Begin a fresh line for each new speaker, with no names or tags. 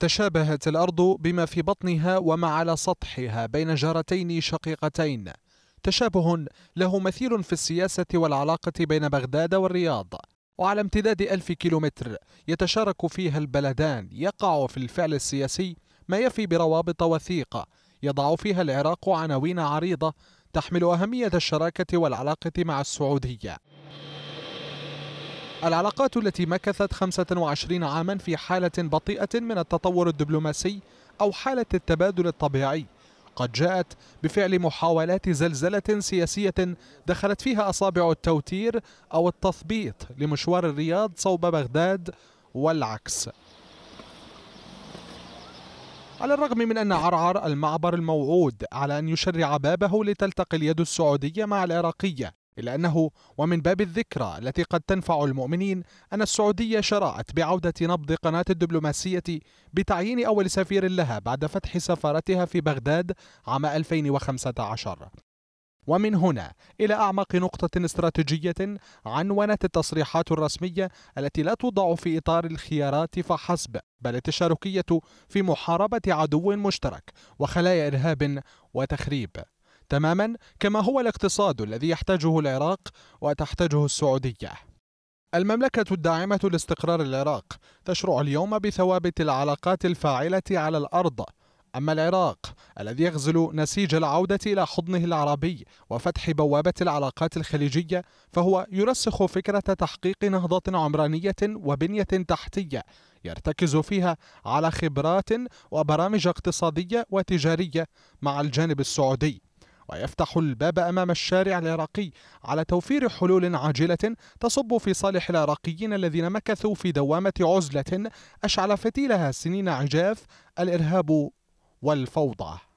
تشابهت الأرض بما في بطنها وما على سطحها بين جارتين شقيقتين تشابه له مثيل في السياسة والعلاقة بين بغداد والرياض وعلى امتداد ألف كيلومتر يتشارك فيها البلدان يقع في الفعل السياسي ما يفي بروابط وثيقة يضع فيها العراق عناوين عريضة تحمل أهمية الشراكة والعلاقة مع السعودية العلاقات التي مكثت 25 عاما في حالة بطيئة من التطور الدبلوماسي أو حالة التبادل الطبيعي قد جاءت بفعل محاولات زلزلة سياسية دخلت فيها أصابع التوتير أو التثبيط لمشوار الرياض صوب بغداد والعكس على الرغم من أن عرعر المعبر الموعود على أن يشرع بابه لتلتقي اليد السعودية مع العراقية إلا أنه ومن باب الذكرى التي قد تنفع المؤمنين أن السعودية شرعت بعودة نبض قناة الدبلوماسية بتعيين أول سفير لها بعد فتح سفارتها في بغداد عام 2015 ومن هنا إلى أعمق نقطة استراتيجية عنونت التصريحات الرسمية التي لا توضع في إطار الخيارات فحسب بل التشاركية في محاربة عدو مشترك وخلايا إرهاب وتخريب تماما كما هو الاقتصاد الذي يحتاجه العراق وتحتاجه السعودية المملكة الداعمة لاستقرار العراق تشرع اليوم بثوابت العلاقات الفاعلة على الأرض أما العراق الذي يغزل نسيج العودة إلى حضنه العربي وفتح بوابة العلاقات الخليجية فهو يرسخ فكرة تحقيق نهضة عمرانية وبنية تحتية يرتكز فيها على خبرات وبرامج اقتصادية وتجارية مع الجانب السعودي ويفتح الباب أمام الشارع العراقي على توفير حلول عاجلة تصب في صالح العراقيين الذين مكثوا في دوامة عزلة أشعل فتيلها سنين عجاف الإرهاب والفوضى